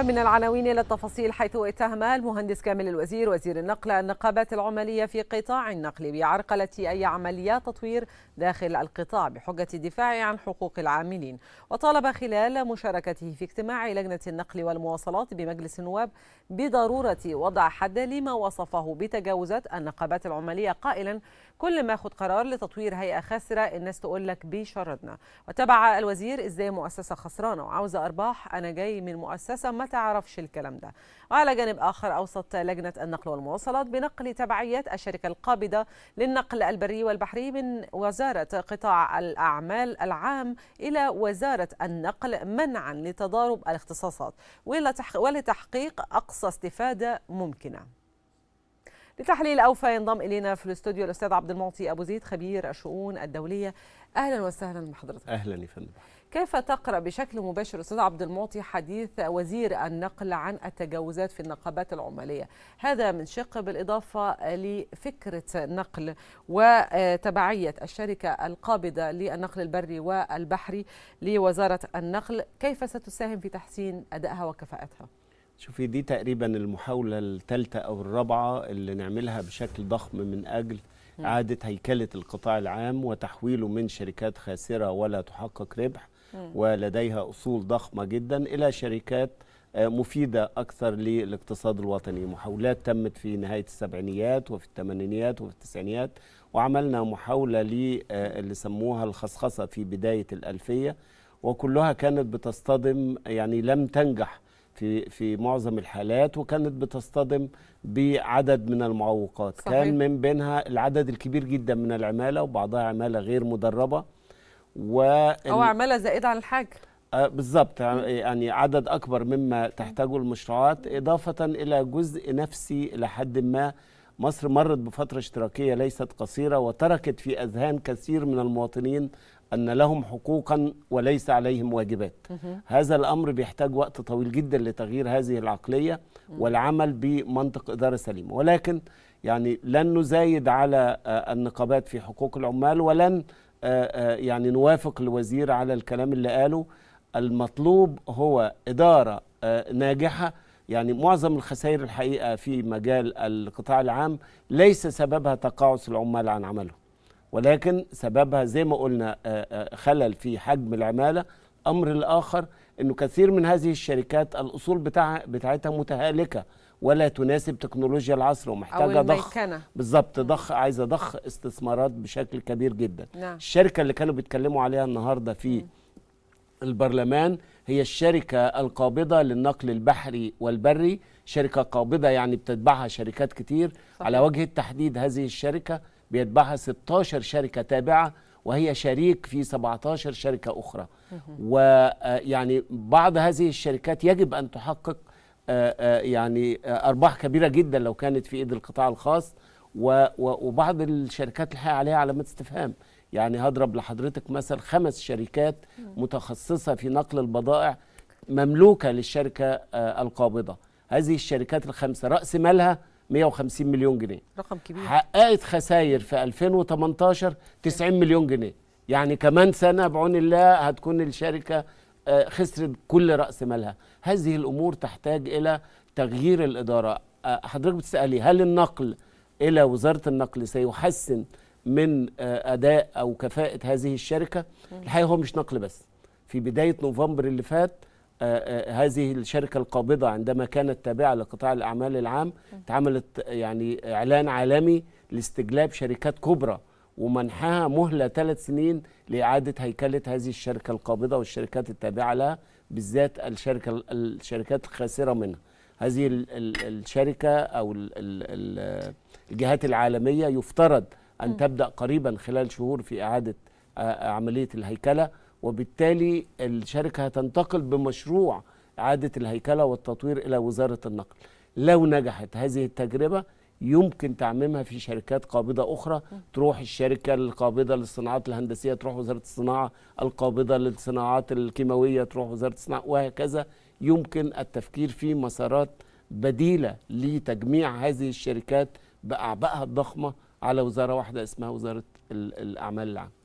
ومن العناوين إلى التفاصيل حيث اتهم المهندس كامل الوزير وزير النقل النقابات العمالية في قطاع النقل بعرقلة أي عمليات تطوير داخل القطاع بحجة الدفاع عن حقوق العاملين وطالب خلال مشاركته في اجتماع لجنة النقل والمواصلات بمجلس النواب بضرورة وضع حد لما وصفه بتجاوزات النقابات العمالية قائلا كل ما اخذ قرار لتطوير هيئة خاسرة الناس تقول لك بيشردنا وتابع الوزير ازاي مؤسسة خسرانة وعاوزة أرباح أنا جاي من مؤسسة ما تعرفش الكلام ده وعلى جانب آخر أوصت لجنة النقل والمواصلات بنقل تبعيات الشركة القابضة للنقل البري والبحري من وزارة قطاع الأعمال العام إلى وزارة النقل منعا لتضارب الاختصاصات ولتحقيق أقصى استفادة ممكنة لتحليل اوفى ينضم الينا في الاستوديو الاستاذ عبد المعطي ابو زيد خبير الشؤون الدوليه اهلا وسهلا بحضرتك اهلا يا فندم كيف تقرأ بشكل مباشر أستاذ عبد المعطي حديث وزير النقل عن التجاوزات في النقابات العمالية هذا من شق بالإضافة لفكرة نقل وتبعية الشركة القابضة للنقل البري والبحري لوزارة النقل كيف ستساهم في تحسين أدائها وكفاءتها؟ شوفي دي تقريبا المحاولة الثالثة أو الرابعة اللي نعملها بشكل ضخم من أجل إعادة هيكلة القطاع العام وتحويله من شركات خاسرة ولا تحقق ربح ولديها أصول ضخمة جدا إلى شركات آه، مفيدة أكثر للاقتصاد الوطني محاولات تمت في نهاية السبعينيات وفي الثمانينيات وفي التسعينيات وعملنا محاولة آه، اللي سموها الخصخصة في بداية الألفية وكلها كانت بتصطدم يعني لم تنجح في في معظم الحالات وكانت بتصطدم بعدد من المعوقات صحيح. كان من بينها العدد الكبير جدا من العماله وبعضها عماله غير مدربه و او عماله زائده عن الحاجه آه، بالظبط يعني عدد اكبر مما تحتاجه المشروعات اضافه الى جزء نفسي لحد ما مصر مرت بفتره اشتراكيه ليست قصيره وتركت في اذهان كثير من المواطنين ان لهم حقوقا وليس عليهم واجبات هذا الامر بيحتاج وقت طويل جدا لتغيير هذه العقليه والعمل بمنطق اداره سليمه ولكن يعني لن نزايد على آه، النقابات في حقوق العمال ولن آه، آه، يعني نوافق الوزير على الكلام اللي قاله المطلوب هو إدارة آه، ناجحة يعني معظم الخسائر الحقيقة في مجال القطاع العام ليس سببها تقاعس العمال عن عملهم ولكن سببها زي ما قلنا خلل في حجم العمالة أمر الآخر أنه كثير من هذه الشركات الأصول بتاعها بتاعتها متهالكة ولا تناسب تكنولوجيا العصر ومحتاجه ضخ بالظبط ضخ عايزه ضخ استثمارات بشكل كبير جدا نعم. الشركه اللي كانوا بيتكلموا عليها النهارده في م. البرلمان هي الشركة القابضة للنقل البحري والبري شركة قابضة يعني بتتبعها شركات كتير صحيح. على وجه التحديد هذه الشركة بيتبعها 16 شركة تابعة وهي شريك في 17 شركة أخرى ويعني آه، بعض هذه الشركات يجب أن تحقق آه، آه، يعني آه، ارباح كبيره جدا لو كانت في ايد القطاع الخاص وبعض الشركات الحقيقه عليها علامات استفهام يعني هضرب لحضرتك مثل خمس شركات متخصصه في نقل البضائع مملوكه للشركه القابضه هذه الشركات الخمسه راس مالها 150 مليون جنيه رقم كبير حققت خسائر في 2018 90 مليون جنيه يعني كمان سنه بعون الله هتكون الشركه آه، خسرت كل راس مالها هذه الامور تحتاج الى تغيير الاداره آه، حضرتك بتسالي هل النقل الى وزاره النقل سيحسن من آه، اداء او كفاءه هذه الشركه الحقيقه هو مش نقل بس في بدايه نوفمبر اللي فات هذه الشركه القابضه عندما كانت تابعه لقطاع الاعمال العام اتعملت يعني اعلان عالمي لاستجلاب شركات كبرى ومنحها مهلة ثلاث سنين لإعادة هيكلة هذه الشركة القابضة والشركات التابعة لها بالذات الشركة الشركات الخاسرة منها هذه الشركة أو الجهات العالمية يفترض أن تبدأ قريبا خلال شهور في إعادة آه، آه، عملية الهيكلة وبالتالي الشركة هتنتقل بمشروع إعادة الهيكلة والتطوير إلى وزارة النقل لو نجحت هذه التجربة يمكن تعميمها في شركات قابضه اخرى تروح الشركه القابضه للصناعات الهندسيه تروح وزاره الصناعه القابضه للصناعات الكيماويه تروح وزاره الصناعه وهكذا يمكن التفكير في مسارات بديله لتجميع هذه الشركات باعبائها الضخمه على وزاره واحده اسمها وزاره الاعمال العامه